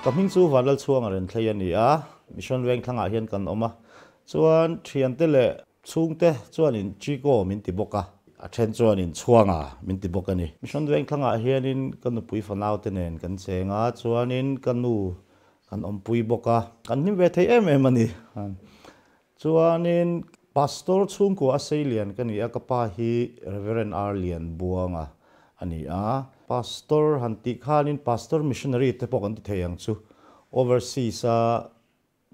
kaming chu vanal chuang ren thleyani a mission wang thlanga hian kan oma chuan thian te le chung te chuan in chi go min ti boka a then chuan in chuanga min ti boka ni mission wang thlanga hian in kan nu pui fanau te nen kan chenga chuan in nu kan om pui boka kan ni ve thei em em ani chuan pastor chung ko a seilian kan ni a kapa hi reverend arlian buanga ani a pastor hanti khanin pastor missionary te pokon ti theyang chu overseas a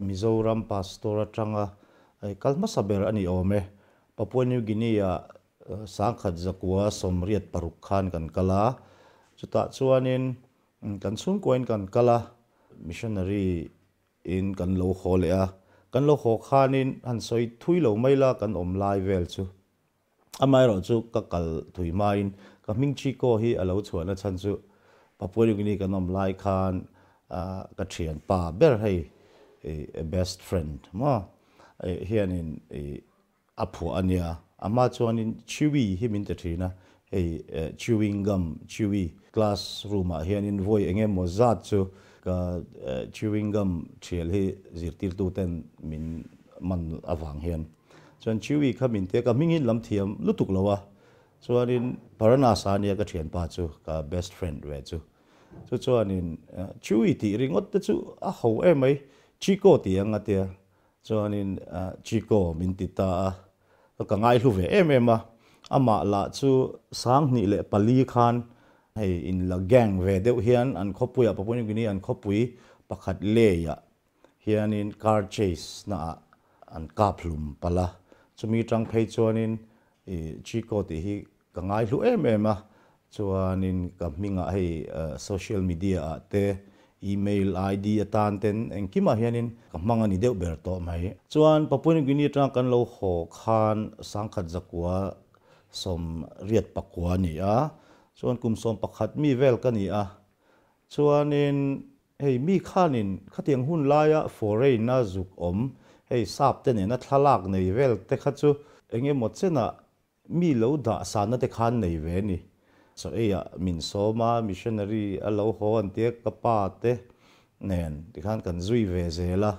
mizoram pastor atanga ai eh, kalma saber ani ome papua new guinea eh, sangkhat zakua somriat paruk khan kan kala chuta chuanin kan mm, sung koin kan kala missionary in kan lo khole a kan lo kho khanin han soi thui lo maila kan om lai vel chu amairo chu kakal thui main ka ming chi ko hi alo chuan a chan chu papua new guinea ka nom lai khan ka thian pa ber hei e, e best friend ma e, hian in aphu ania ama chuan in chewy hi min te thina ei chewing gum chewy classroom a ah. hian in voi enge mo zat chu ka chewing gum thiel hi zirtir tu ten min man awang hian chuan chewy khamin te ka mingin lam thiam lutuk lawa ชวนินพอระนาสานี่ก็เทียนป้าจูกับ best f ฟร e n d เวจูชวนินชีวิตีริงก็จูอ่ะเขาเอ้ยไหมชิโก้ตี่ยังอ่ะเดียชวนินชิโก้มินติตาตก็ง่ายรู้เวเอ้ยไหมมาอามาละจูสังนี่และปลีคันไอ้อินลักแกงเวเดียวเฮียนอันขบุยอ่ะปุ๊บยังกินี่อันขบุยปักคัดเลียเฮียนินคาร์เชสนะอันกาพลุมปะละจะมีจังเพย์ชวนินชิโก้ตี่ ka ngai lu em em a chuan ka minga hei eh, social media a te email id a ten en kima hian in ka manga ni deu ber to mai chuan papuin gini tra kan lo kho khan sang khat som riat pakwa ni a chuan kum som pakhat mi vel ka ni a chuan in hei mi khanin, in khatiang hun laia foreign na zuk om hei sap ten na thalak nei vel te kha chu engemo chena mi lo da sa na te khan nei ve ni so e ya min so ma missionary a lo ho an te ka pa te nen ti khan kan zui ve ze la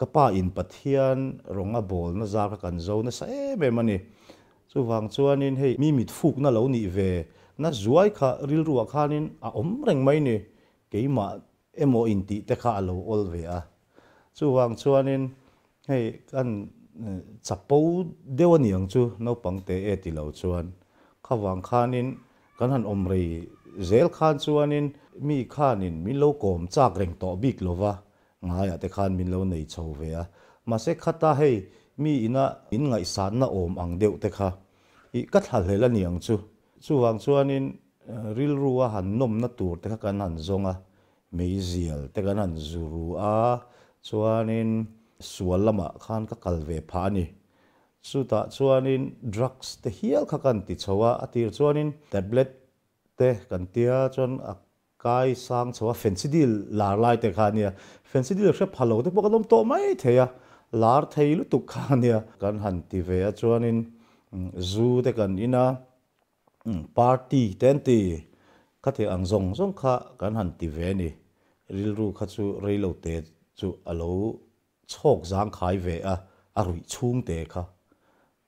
ka pa in pathian ronga bol na za ka kan zo na sa e me ma ni chu wang chuan in hei mi mit fuk na lo ni ve na zuai kha ril ru nin a om mai ni ke ma emo in ti te kha lo ol a chu wang chuan in hei kan chapo dewa niang chu no pangte e ti lâu chuan khawang khanin kan han omri zel khan chuanin mi khanin mi lo kom chak reng to bik lova nga ya te khan lâu này nei chho à, mà sẽ khát ta hay, mi ina in ngay san na om ang deuh te kha i ka thal hela niang chu chuan chuanin ril ruwa han nôm na tur te kha kan han zonga meizial te kan han zuru chuan chuanin suwal lama khan ka kalve paani. Suta chuanin drugs te hiyal ka kan ti chawa atir chuanin tablet te kan tia chuan akai sang chawa fensidil lar lai te khan ya. Fensidil rep halo te poka lom to mai te ya. Lar te ilu tuk khan ya. Kan han ti vea chuanin mm, zu te kan ina mm, party ten ti ka te zong zong ka kan han ti ni. Rilru ka chu reilau te chu alo chok zang khai ve a a rui chung te kha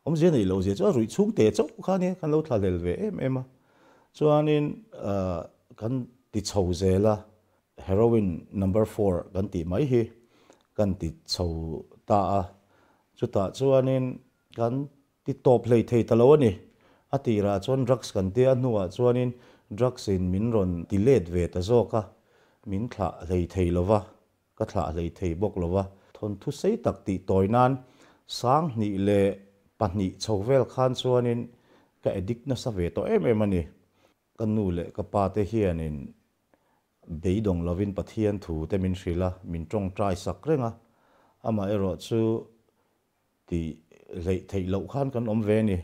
om je nei lo je chu rui chung te chok kha ne kan lo thla lel ve em em a chu anin a kan ti chho je la heroin number 4 kan ti mai hi kan ti chho ta a chu ta chu anin kan ti top play thei ta lo ni a ti ra chon drugs kan te a nuwa chu anin drugs in min ron ti let ve ta zo kha min thla lei thei lo wa ka thla lei thei bok lo wa ทนทุสัยตักติตอยนั้นสางนี่เลปันนี่ชาวเวลขันส่วนนินก็เอดิกนะสเวตัวเอ็มเอ็มันนี่กันนู่เลก็ปาเตเฮียนินเดีดงลาวินปะเทียนถูแต่มินสิละมินจงใจสักเรื่องอะอามาเอรอดซูที่เลยไทยเลาขันกันอมเวนี่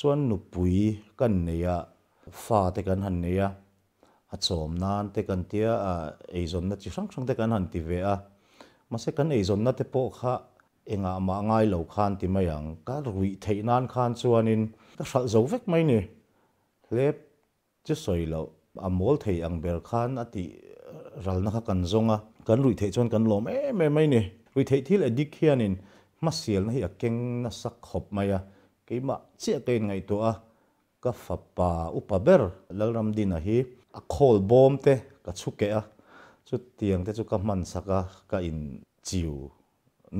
ส่วนหนุปุยกันเนี่ยฟ้าแต่กันหันเนี่ยอัดสมนานแต่กันเตียอ่าไอซอนนั่นจีสังสังแต่กันหันติเวอะ mà sẽ cần ấy zon na te po kha enga ma ngai lo khan ti mai ang ka rui thei nan khan chuanin ka hral zo vek mai ni lep chứ soi lo amol thei ang ber khan ati eh, ral na kha kan zonga kan rui thei chon kan lo me me mai ni rui thei thil a dik hianin ma sial na hi a keng na sak khop mai a cái mà chia cái ngày to a ka fapa upaber lalram din a hi a khol bom te ka chuke a จุดเตียงแต่จุดกำมันสักก็อินจิว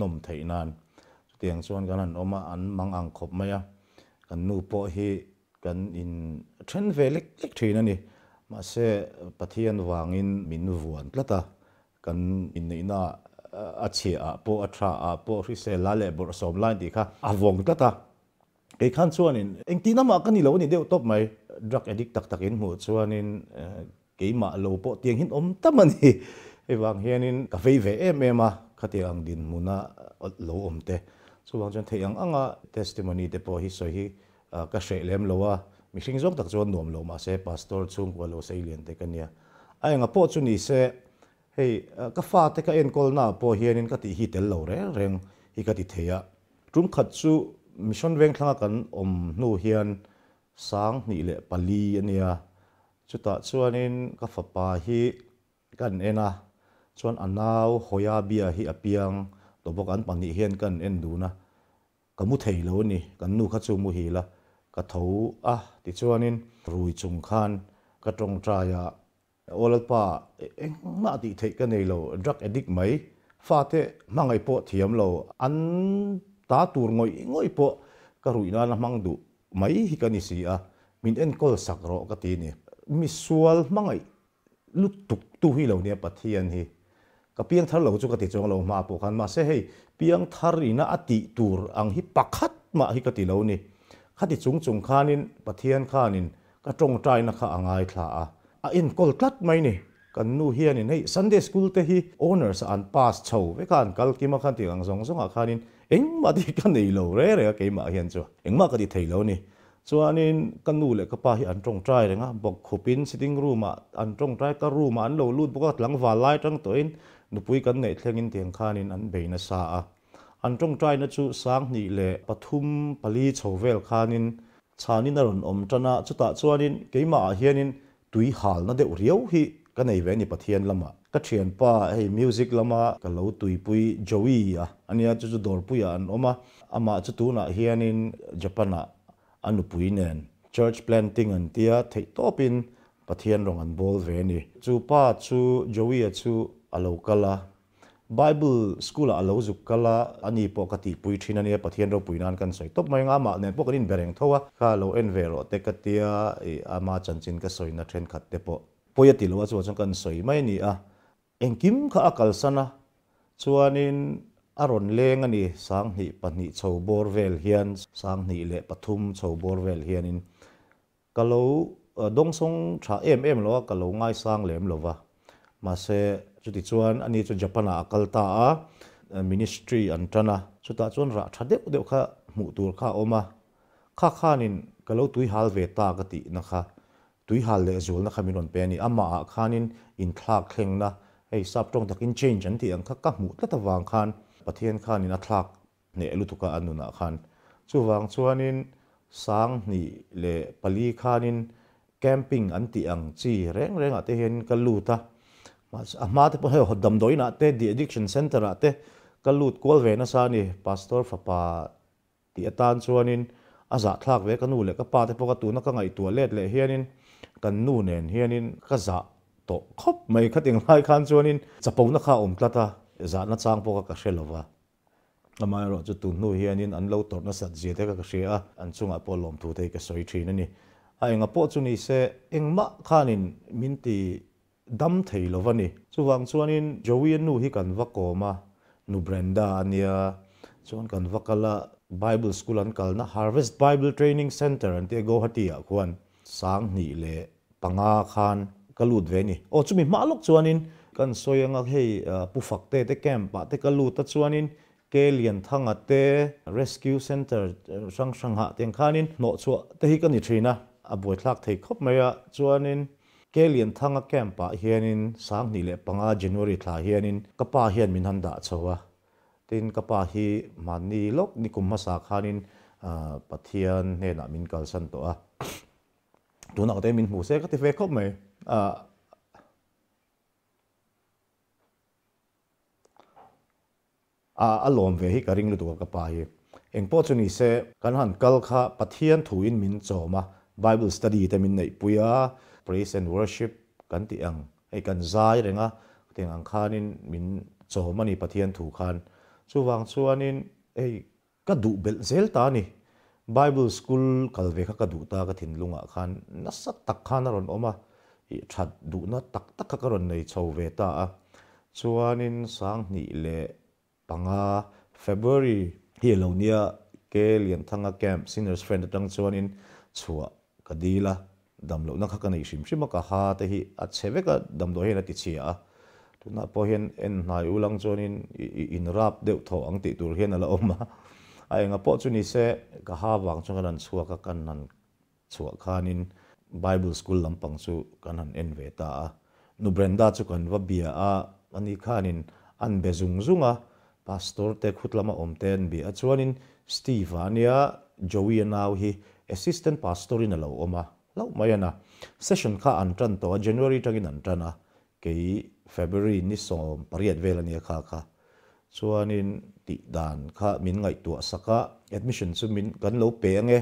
นมไทยนานเตียงชวนกันนั้นออกมาอันมังอังขบไหมอ่ะกันนูโปเฮกันอินเทรนเวลิกเล็กทีนั่นนี่มาเสปะเทียนวางอินมินวนละตากันอินนี่น่าอาเชียโปอัตราโปริเซลาเลบรสมไลน์ดีค่ะอาวงละตาไอ้ขั้นชวนอินเองตีน้ำมากันนี่เราวันนี้เดี๋ยวตบไหมดรักเอดิกตักตักอินหมดชวนอิน cái mà lâu bộ tiếng hin om tâm anh hi vọng hian in cà phê về em em à khát tiếng ang din muna lâu om thế, so bằng chân thấy anh anga à, testimony để po hi so hi ka she làm lo à mi sing zong tak chuan nom lo ma se pastor chung ko lo sei lien te kania anh nga po chu ni se hei ka fa te ka en kol na po hian in ka ti hi tel lo re reng hi ka ti theya à. trum khat chu mission veng thlanga à kan om nu hian sang ni le pali ania ชุดชวนนินก็ฝปาฮีกันเองนะชวนอันนาวหอยาเบียฮีอับียงตัวบวกอันปันิเฮียนกันเอ็นดูนะก็มุทัยล้วนี่กันนูขัดชูมุฮีละก็เท่วอ่ะติชวนนินรุยจุงคันก็ตรงใจอะโอลปาเอ็งมาติเทกันเลยล่ดรักเอดิกไหมฟาเตมังไอโปเทียมล่ะอันตาตูรงอยงอยโปก็รุยนานะมังดูไหมฮิกันนิสีอะมินเอ็นก็สักรอกตีเนี่ย misual mangai lu tuk tu hi lo ne pathian hi ka piang thar lo chu ka ti chong lo ma po khan ma se hei piang thar ina ati tur ang hi pakhat ma hi ka ti lo ni khati chung chung khanin pathian khanin ka tong trai na kha angai thla a a in kol tlat mai ni kan nu hian in hei sunday school te hi honors an pass chho ve kan kal ki ma khan ti ang zong zong a khanin eng ma ti kan nei lo re re ka ke ma hian chu eng ma ka ti thei lo ni chuanin kanu le kapa hi an tong trai renga bok khupin sitting room a an tong trai ka room an lo lut boka tlang va lai tang toin nupui kan nei thlengin tiang khanin an beina sa a an tong trai na chu sang ni le pathum pali chovel khanin chanin aron om tana chuta chuanin keima a hianin tui hal na de riau hi ka nei ve ni pathian lama ka thian pa hei music lama ka lo tui pui joey a ania chu chu dor pui an oma ama chu tu na hianin japana an upui church planting an tia thei topin pathian rong an bol ve ni chu pa chu joey chu alo kala bible school alo zuk kala ani po kati pui thina ne pathian ro pui kan soi top mai nga ma nen po kanin bereng thowa kha lo en ve ro te katia e ama chanchin ka soina thren khat te po poyati lo chu chang kan soi mai ni a engkim kha akal sana chuanin อรณ์เลงนี่สังหิปนิชาวบอร์เวลเฮียนสังหิเลปทุมชาวบอร์เวลเฮียนินกะโลดงสงชาเอ็มเอ็มลอกะโลง่ายสังเลลมลวะมาเซจุดจวนอันนี้จุดญี่ปุ่นอาคัลตามินิสทรีอันตรนะจุดจวนรัชเด็กเด็กข้าหมู่ตัวข้าออกมาข้าข้านินกะโลตุยฮัลเวตากตินะคะตุยฮัลเลจูลนะคะมินนเปนี่อามาข้านินอินทลาเข่งนะไอ้ซับตรงตะกินเชนจันทีอังข้ากับมุ่ตะตะวางคานปะเทียนข้านินัตลักเนี่ยลุตุกะอันนุนักขันชู่วังชวนินสังนี่เลปลีข้านินแคมปิ้งอันตีอังจีเร่งเร่งอาเตเห็นกัลลูตามาสอามาที่พอเหรอดำดอยนัะเตดี addiction center อัาเตกัลลูตกอลเวนัสานี่พาสตอร์ฟะปาตีอตันชวนินอาจะทักเวกันนู่นเลยก็ปาเตพอกตูนักงานตัวเล็ดเลยเฮียนินกันนู่นเองเฮียนินก็จะตกคบไม่คัดเองไรขันชวนินจะปูนักข่าวอุมตาตา zan na ka ka she lova ama ro chu tu nu hian an lo tor na sat je te ka she a an chung po lom thu te ka soi thi ni a inga po chu ni se eng ma khan in min ti dam thei lova ni chu wang chuan in joey nu hi kan va ko ma nu brenda ania chuan kan kala bible school an kal na harvest bible training center an te go hati a khuan sang ni le panga khan kalut ve ni o chu mi ma lok chuan kan soyanga hei pufak ờ, te te camp pa te ka lu ta chuanin ke lian thanga te rescue center sang ờ, sang ha teng khanin no chu te hi kan ni thina a boi thlak thei khop maya chuanin ke lian thanga camp pa hianin sang ni le panga january thla hianin kapa hian min han da chowa tin kapa hi mani lok ni kum ma sa khanin ờ, pathian ne na min kal san to a tu na ka te min mu se ka te ve khop mai à, a lom ve hi ka ring lu tu ka pa hi eng po chuni se kan han kal kha pathian thu in min choma bible study te min nei puya praise and worship kan ti ang ai kan zai renga teng ang khan in min choma ni pathian thu khan chuwang chuanin ei ka du bel zel ta ni bible school kalve kha ka du ta ka thin lunga khan na sak tak khan ron oma i that du na tak tak ka ron nei chho ve ta chuanin sang ni le panga february hi lo nia ke lian thanga camp seniors friend tang chuan in chua kadila dam lo na kha kanai sim sim ka ha te hi a cheve ka dam do hena ti chi a tu na po hen en nai u lang chuan in in rap deu tho ang ti tur ala oma ai nga po chu ni ka ha wang chung ka kan nan chua khan bible school lampang chu kan han en ve ta nu brenda chu kan va a ani khan in an pastor tekut lama omten bi achuanin steeva nia jowi hi assistant pastor in alo oma lo ma yana session ka antan to january tagin antana ke february ni som pariyat velani kha kha chuanin ti dan kha min ngai tu saka admission chu min kan lo pe ange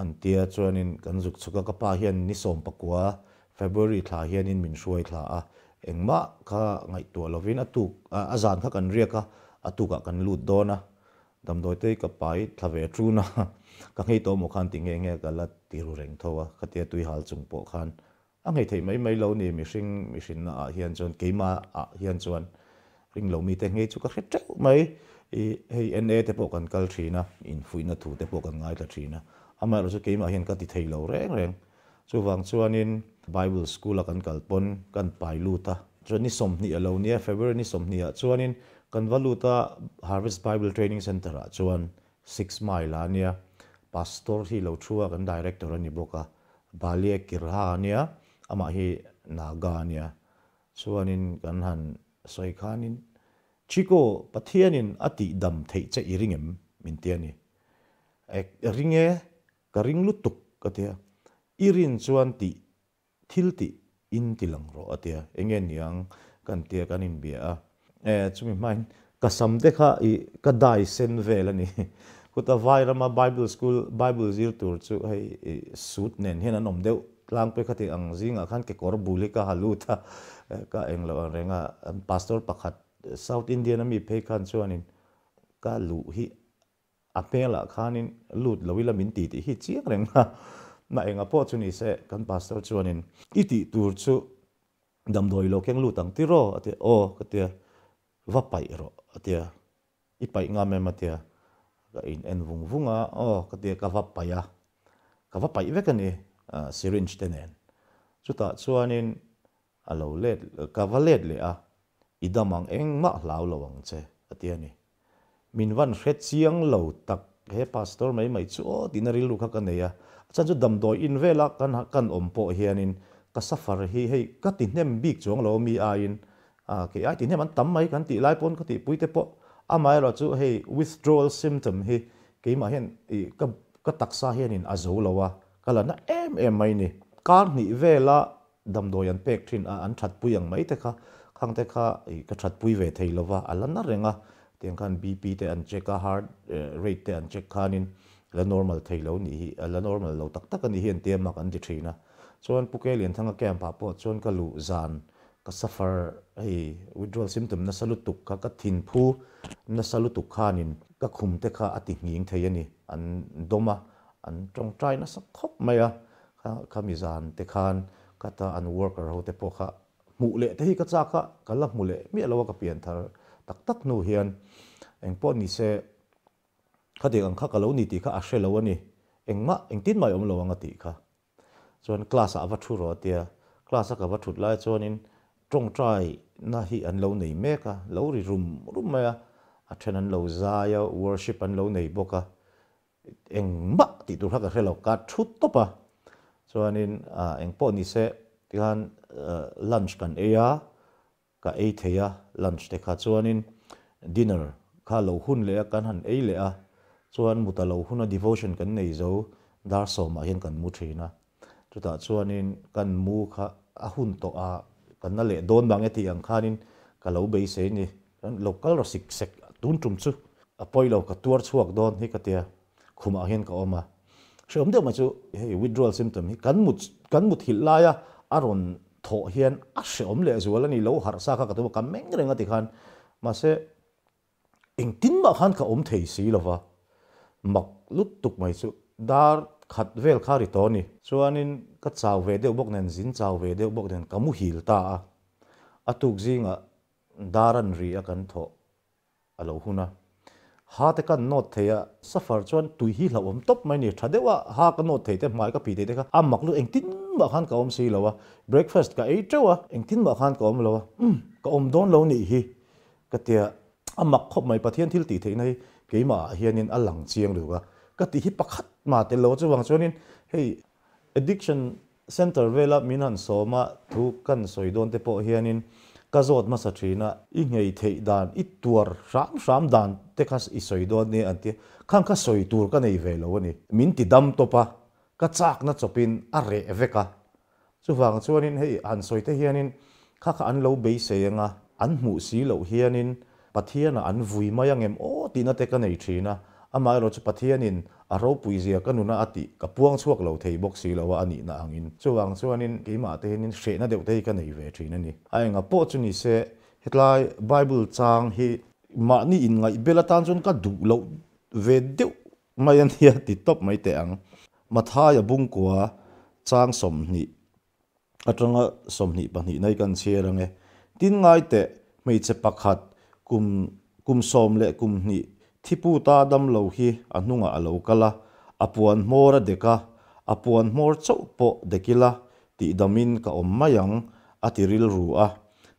antia chuanin kan zuk chuka ka pa hian ni som pakua february tha hian in min ruai tha a engma kha ngai tu lovin atuk a zan kha kan ria ka atuka kan lut dona dam doi te ka pai thlave thu na ka ngei to mo khan ti nge nge ka la tiru reng thowa khatia tui hal chung po khan a ngei thei mai mai lo ni mi hring mi hrin na ah hian chon keima a ah hian chon ring lo mi te ngei chu ka khret trek mai i hei na te po kan kal thi na in fui na thu te po kan ngai la thi na ama ro chu keima hian ka ti thei lo reng reng chu wang in bible school a kan kalpon kan pai lu ta chuan ni som ni alo nia february ni som nia in kanvaluta harvest bible training center a chuan 6 mile ania pastor hi lo chuwa kan director ani boka balia kirha ania ama hi naga ania chuan in kan han soi khan in chiko pathian in ati dam thei che iringem min tia ni ringe karing lutuk katia irin chuan ti thilti in tilang ro atia engen yang kan tia kan bia a chumi eh, main kasam dekha i kadai sen velani kuta vairama bible school bible zir tur chu hei suit nen hian anom deu lang pe khati ang zinga khan ke kor bulika haluta ka eh, englo renga pastor pakhat eh, south indian ami pe khan chuanin ka lu hi apela khanin lut lawila min ti ti hi chiang renga na enga po chuni se kan pastor chuanin iti tur chu damdoi lo keng lutang tiro ate o katia và va pai ro atia i pai nga me matia ka in en vung vunga o ka tia ka va pai a ka va pai ve kani syringe tenen chuta chuanin alo let ka va let le a idamang lâu lâu vắng lawang che atia ni mình vẫn hết siêng lâu, tak he pastor mai mai chu o tinari lu kha ka nei a chan chu dam doi in vela kan kan ompo cái ka safar hi hei ka ti hnem bik anh lâu mi a in à cái ai tin hết bạn tắm mấy cái thì lái pon có tỷ bụi tế po à mai là chú hay withdrawal symptom hay cái mà hiện cái cái tắc sa hiện in azo lawa cái là nó em em mấy nè car ni về là đầm đồ yên pek thin à anh chặt bụi yang mấy thế kha khang thế kha cái chặt bụi về thấy lawa à lần nãy renga tiếng khan bp thì anh check heart ờ, rate thì anh check khanin là normal thấy lâu nỉ à, là normal lâu tắc tắc anh hiện tiêm mà anh đi thina à. chọn bukelian thằng cái em cho anh cái lu zan ก็ suffer ไอ้ withdrawal symptom นั่นสรุปตุกขาก็ทินผู้นั่นสรุปตุกขานินก็คุมเตะอติหิงเทียนี่อันดมะอันจงใจนั่นสักครบไหมอะข้าขมีจานเตะขานก็ตาอัน worker เขาเตะพ่อข้มุเละเตะก็จ้าข้ากะลับมุเละมีอะไรว่าก็เปลี่ยนเธอตักตักนู่เฮียนเอ็งป้อนนี่เส่ข้าเด็กอังข้าก็เล้วนี่ตีข้าอาเชลเอาวันนี่เอ็งมะเอ็งติดไม่อมระวังตีข้าส่วนคลาสอวัตชุรอเตียคลาสกับวัตชุดไล่ส่วนนี้ trong trai na hi an lo nei me ka lo ri rum rum me a a then an lo za ya worship an lo nei bo ka eng ba ti tu hak khelo ka thu to pa so an in a eng po ni se ti han lunch kan e ya ka e the ya lunch te kha chuan dinner ka lo hun le kan han e le a chuan muta lo hun a devotion kan nei zo dar so ma hin kan mu thina chuta chuan in kan mu kha a hun a kan na le don bang eti ang khanin cả lo be se ni local rồi ro sik sek tun tum chu apoi lo ka tuar chuak don hi ka tia khuma hian ông oma se om deuh mà chú, hey withdrawal symptom hi kan mut cần mut hil la ya aron tho à a ông om le zual ani lo har sa kha ka tu ka meng nghe thì khan mà sẽ, ing tin ma khan ka ông thấy gì là wa mặc lut tục mà chú, dar ขัดเวลข้าริตอนี่ส่วนนี้ก็ชาวเวเดียวบอกนั่นจินชาวเวเดียวบอกนั่นกมุหิลตาอตุกจิงอ่ะดารันรีอกันทออะลูหุนะฮาเตกันโนดเทียสฟาร์ชวนตุยฮิลาวมตบไม่นี่ถ้าเดี๋ยวฮากันโนดเทียแต่หมายก็ปีเดียก็อามักลูเองทิ้งบักฮันก็อมสีแล้ววะเบรคฟาสต์ก็เอเจ้าวะเองทิ้งบักฮันก็อมแล้ววะก็อมโดนแล้วนี่ฮีก็เตียอามักคบไม่ประเทียนทิลตีเทียในเกี่ยมาเฮียนินอลังเชียงหรือวะก็ตีฮิปักขัด mà tiền lâu chứ bằng cho nên hey addiction center về là mình ăn số mà thu cần soi đồn tiếp bộ hiện in cái zot mà sát na ý ngày thế đàn ít tuột sám sám đàn thế khas ít soi đồn này anh tiếc khang khas soi tuột cái này về lâu này mình thì đâm topa cái chắc nó chụpin à rẻ về cả chứ bằng cho nên hey anh soi thế hiện in khắc anh lâu bấy xe nga anh mũ xí lâu hiện in bắt hiện là anh vui mà yang em ô tin nó thế cái này chỉ na ama ro chu pathian in a ro puizia kanuna ati kapuang chuak lo thei box si lo ani na angin chuang chuanin keima te hin she na deuh te ka nei ve thina ni ai nga po chu ni se hetlai bible chang hi ma ni in ngai belatan chun ka du lo ve deuh mai an hi ti top mai te ang mathaya bung kwa chang som ni atanga som ni pa ni nai kan che range tin ngai te mai che pakhat kum kum som le kum ni ที่ผู้ตาดำเหลวฮีอนุงาเหลวกะลาอปวนมอระเด็กะอปวนมอร์ชอปเด็กิลาติดดมินกับอมมายังอาทิริลรูอะ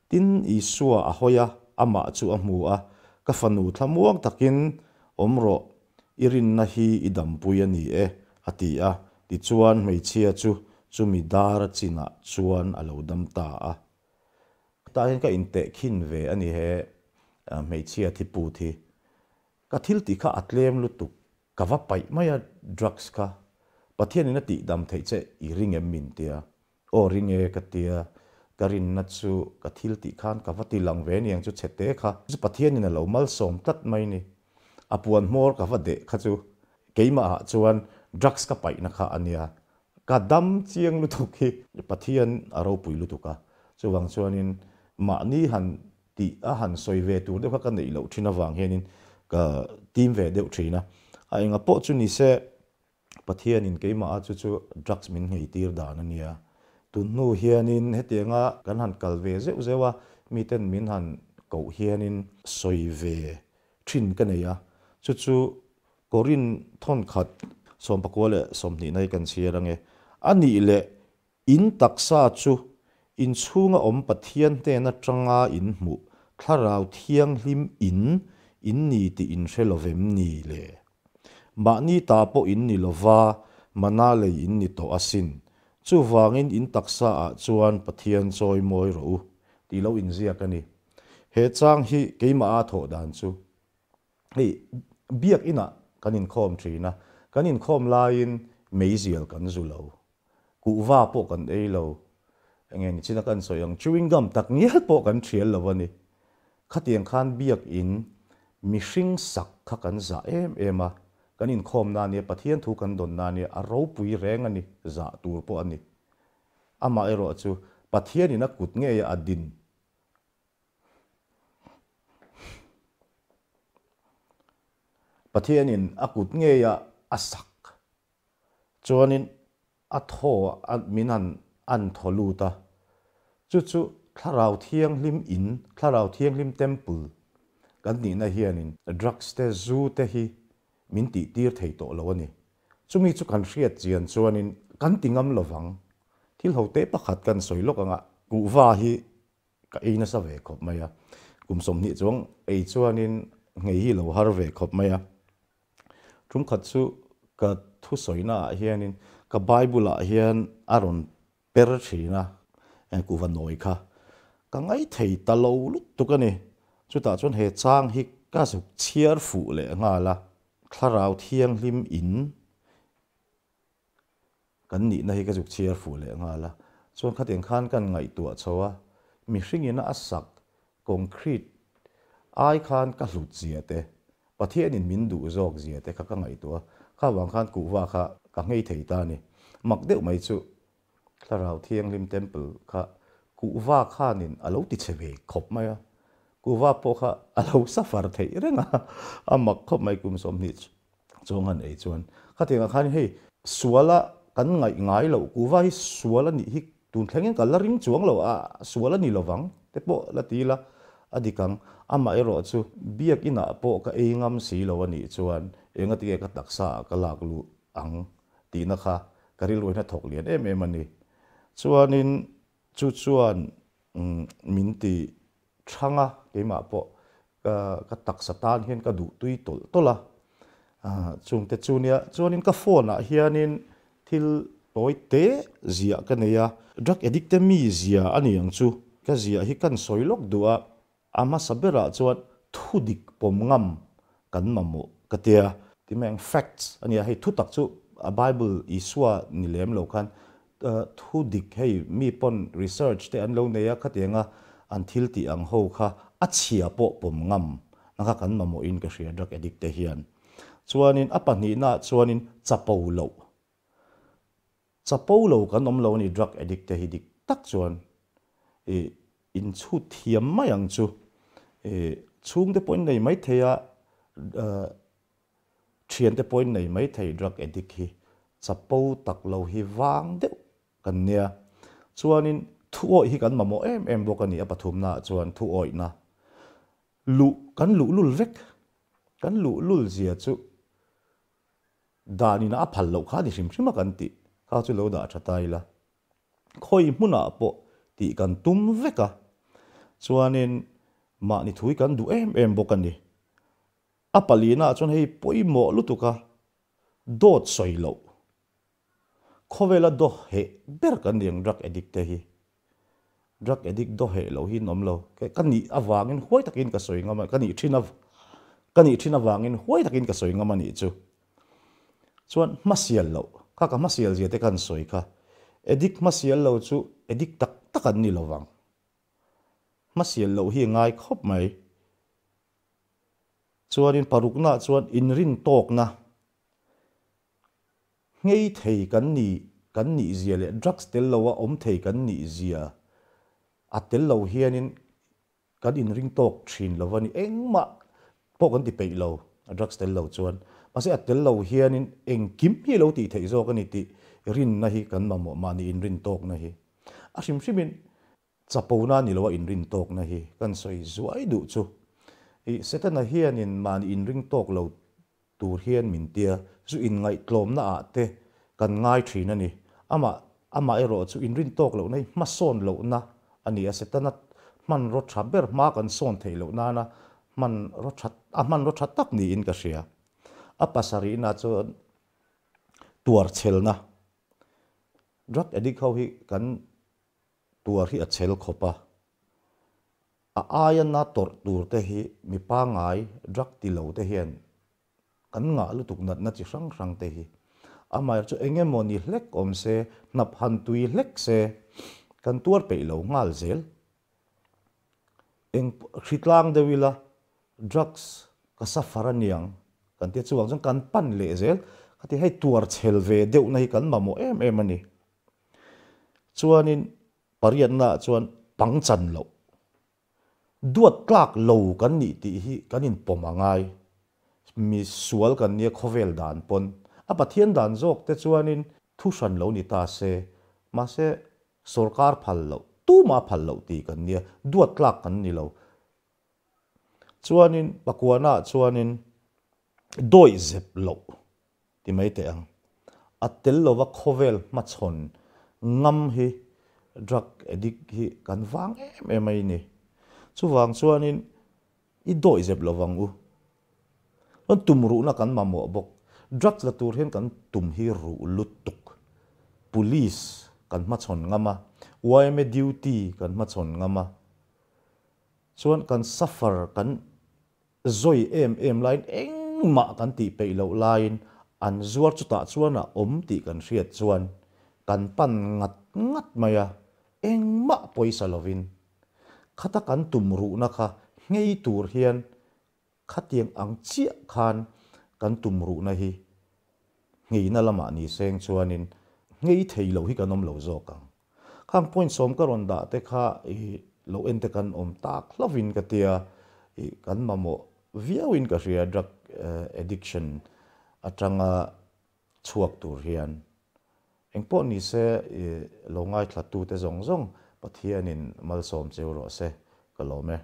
ตินอิสัวอหอยะอามาจูอหมูอะกับฟันูทามวงตะกินอมรออิรินนาฮีอิดัมปุยนีเออาทิอะติชวนไม่เชียจูจูมิดาร์จินะชวนอาเลวดมตาอะตาเห็นก็อินเตคินเวอันนี้เหฮไม่เชียที่ปูที่ kathil ti kha atlem lu tu kawa pai ma ya drugs kha pathian na ti dam thei che i ring em min tia o ring e ka tia garin na chu kathil ti khan kawa ti lang ve niang chu chete kha chu pathian na lo mal som tat mai ni apuan mor kawa de kha chu keima a chuan drugs ka pai na kha ania ka dam chiang lu tu ki pathian aro pui lu ka chu wang chuan in ma ni han ti a han soi ve tu de kha wang hianin in ka tīm vē deo trī na ā yī ngā pō chū nī sē patiān nīn kī ma'a chū chū drugs mīn hī tīr dāna nī ya tū nū hiān nīn hē tī ya ngā gan hāng kāl vē sik wē wā mī tēn mīn hāng kō hiān nīn sōi vē trīn kā na ya chū chū kō rīn thōn khat sōṋ bā kua lé sōṋ nī nā yī kan chē rā nge ā nī lé īn taksā chū īn chū ngā in ni ti in she lovem ni le ma ni ta po in ni lova mana le in ni to asin chu wangin in taksa a chuan pathian choi moi ro ti lo in zia kani he chang hi keima a tho dan chu hei biak ina kanin khom thina kanin khom lain meizial kan zu lo ku va po kan ei lo nge ni china kan so yang chewing gum tak ni hel po kan thiel lo wani khatiang khan biak in mishing sak kha kan za em em a kan in khom na ne pathian thu kan don na ne a ro pui reng ani za tur po ani ama ero chu pathian ina kut nge ya adin pathian in a kut nge ya asak chuanin a tho minan an tholu ta chu chu lim in tharau thiang lim temple kan ni na in drugs te zu te hi min ti tir thei to lo ani chumi chu kan hriat chian chuanin kan tingam lovang thil ho te pakhat kan soilok anga ku va hi ka eina sa ve khop maya kum som ni chuang ei chuanin ngei hi lo har ve khop maya thum khat chu ka thu soi na soina in ka bible ah a hian aron per thina eh, ku va noi kha ka ngai thei ta lo lut tu ka ni จุดตาจนเหตุสร้างฮิก้าสุเชียร์ฝูเลยงาละคลาราวเที่ยงริมอินกันนี่นะฮิก้าสุเชียร์ฝูเลยงาละส่วนขัดเองข้านกันไงตัวเชวะมีสิ่งนี้นะสักคอนกรีตไอข้านก็หลุดเสียเตะประเทศนินมินดูจอกเสียเตะข้าก็ไงตัวข้าหวังข้านกูว่าข้าก็ไงเถิดตานี่มักเดี่ยวไม่จุคลาราวเที่ยงริมเทมเพิลข้ากูว่าข้านินอารมณ์ติดเฉยขบไหมอ่ะ kuwa po ka alaw sa far te ire nga amak ko mai kum som ni chu ngan ei chuan ka te nga khan hei suala kan ngai ngai lo kuwa hi suala ni hi tun thleng ka la ring chuang lo a suala ni lo wang te po la ti la adikang ama e ro chu biak ina po ka e ngam si lo ani chuan enga ti e ka taksa ka lak lu ang ti na kha karil roi na thok lian em em ani chuanin chu chuan mm, min ti á cái thanga keima po ka ka hiện cái đủ ka du tui tol chúng ta chung te chunia chuanin cái phone a ah hianin thil toy te zia ka neya drug addicted mi zia ani ang chu ka zia hi kan soilok dua ama sabera chuan thudik pomngam kan mamu katia timeng facts ani hei thu tak chu a bible iswa nilem lo khan thudik hei mi pon research te an lo neya khatenga an thil ti ang ho kha a chhia po pum ngam naka kan mamo in ka hria drug addict te hian chuanin a pahnih na chuanin chapo lo chapo lo kan om lo ni drug addict te hi dik tak chuan e in chu thiam mai ang chu e chung te point nei mai theya thian te point nei mai thei drug addict hi chapo tak lo hi wang deuh kan nia chuanin thu oi hi kan mamo em em bo kan i apathum na chuan thu oi na lu kan lu lul vek kan lu lul zia chu dani na phal lo kha di hrim hrim kan ti kha chu lo da thatai la khoi muna po ti kan tum veka à. chuanin ma ni thui kan du em em bo kan ni apalina chuan hei poimo lutuka dot soilo khovela do he ber kan ding rak addict te hi drug addict do he lo hi nom lo ke kani awangin huai takin cái soi ngama kani thina kani thina wangin huai takin ka soi ngama ni chu chuan masial lo ka ka masial gì te kan soi kha addict masial lo chu addict tak takan ni lo wang masial lo hi ngai khop mai chuan in paruk parukna chuan in rin tok na ngei thấy cái ni cái ni gì là drugs tel lo wa om thấy cái ni zia atel lo lâu kan in ring tok thin lo wani engma pokan ti pei lo drugs tel lo chuan pase atel lo hianin eng kim hi lo ti thei zo kan ti rin này hi kan mamo mani in rin tok na hi a hrim hrimin chapona ni lo in rin tok na hi kan soi zuai du chu i setana hianin mani in ring tok lo tur hian min tia zu in ngai tlom na a ah te kan ngai thin ani ama ama ero chu in rin tok lo nei ma son lâu na ani a se tanat man ro tha ber ma kan son thei lo na na man ro tha a ah, man ro tha tak ni in ka sia a pasari na chu tuar chel na drug addict ho hi kan tuar hi a chel khopa a ayan na tor tur te hi mi pa ngai drug ti lo te hian kan nga lu tuk nat na chi sang sang te hi amai chu engemoni hlek om se nap han tui hlek se kan tuar pe lo ngal zel eng khritlang de wila drugs ka safara niang kan ti chuang jong kan pan le zel ka ti hai tuar chhel ve deuh nei kan mamo em em ani chuanin parian na chuan pangchan lo duat tlak lo kan ni ti hi kan in pomangai mi sual kan nia khovel dan pon a pathian dan jok te chuanin thu san lo ni ta se ma se सरकार फल लो tu ma phal lo ti kan nia duat lak kan ni lo chuanin pakuana chuanin doi zep lo ti mai te ang atel lo wa khovel ma chon ngam hi drug addict hi kan wang em em ai ni chu wang chuanin i doi zep lo wang u on tumru na kan ma mo bok drug la tur hen kan tum hi ru lutuk police kan ma chon why YMA duty kan ma chon ngama chuan kan suffer kan zoi em em line eng ma kan ti pe lo lain an zuar chuta chuan a om ti kan riat chuan kan pan ngat ngat maya eng ma poisa lovin khata kan tumru na kha ngei tur hian khatiang ang chia khan kan tumru na hi ngei na lama ni seng chuanin Nga ite i loo hikan om loo zookaang, kaa nga poin somka roon daate kaa i loo ente kaan om taak loo win ka tiaa i kaan maa mo via win ka ria drug addiction atra nga tsuwak tur hiyan. Engpo nise loo nga i tla tu te zongo zongo pat mal som tse uro se ka loo meh.